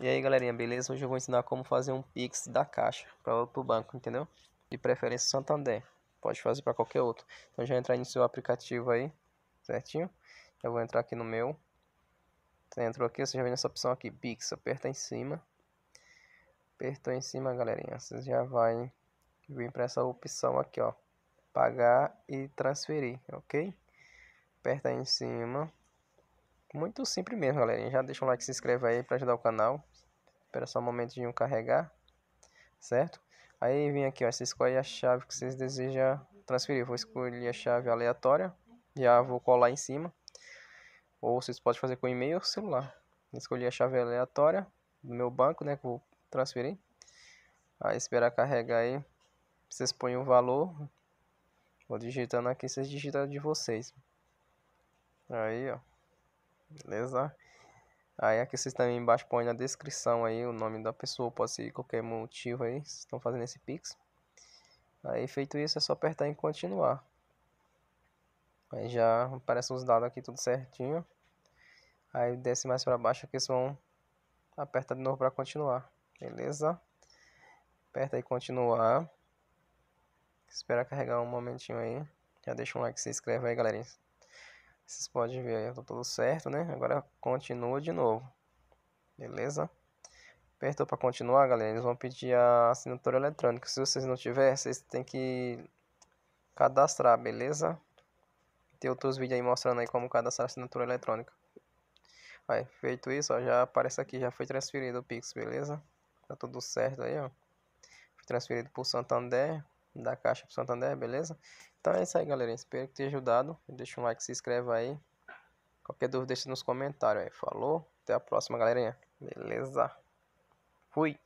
E aí galerinha, beleza? Hoje eu vou ensinar como fazer um Pix da caixa para o banco, entendeu? De preferência Santander, pode fazer para qualquer outro. Então já entrar no seu aplicativo aí, certinho? Eu vou entrar aqui no meu. Você entrou aqui, você já vem nessa opção aqui, Pix, aperta em cima. Apertou em cima, galerinha, você já vai vir para essa opção aqui, ó. Pagar e transferir, ok? Aperta em cima. Muito simples mesmo, galerinha. Já deixa um like, se inscreve aí para ajudar o canal. Espera só um momentinho carregar, certo? Aí vem aqui, ó, você escolhe a chave que vocês desejam transferir. Vou escolher a chave aleatória, já vou colar em cima. Ou vocês podem fazer com e-mail ou celular. Escolhi a chave aleatória do meu banco, né, que vou transferir. Aí esperar carregar aí. Vocês põem o valor. Vou digitando aqui, vocês digitam de vocês. Aí, ó. Beleza? Aí aqui vocês também embaixo põem na descrição aí o nome da pessoa, pode ser qualquer motivo aí, vocês estão fazendo esse pix. Aí feito isso é só apertar em continuar. Aí já aparece os dados aqui tudo certinho. Aí desce mais para baixo que vão apertar de novo para continuar. Beleza? Aperta aí continuar. Espera carregar um momentinho aí. Já deixa um like, se inscreve aí, galerinha. Vocês podem ver aí, tá tudo certo, né? Agora continua de novo. Beleza? Apertou para continuar, galera, eles vão pedir a assinatura eletrônica. Se vocês não tiverem, vocês têm que cadastrar, beleza? Tem outros vídeos aí mostrando aí como cadastrar a assinatura eletrônica. Aí, feito isso, ó, já aparece aqui, já foi transferido o Pix, beleza? Tá tudo certo aí, ó. Foi transferido por Santander da Caixa pro Santander, beleza? Então é isso aí, galera. Espero que tenha ajudado. Deixa um like, se inscreva aí. Qualquer dúvida, deixa nos comentários aí. Falou. Até a próxima, galerinha. Beleza? Fui.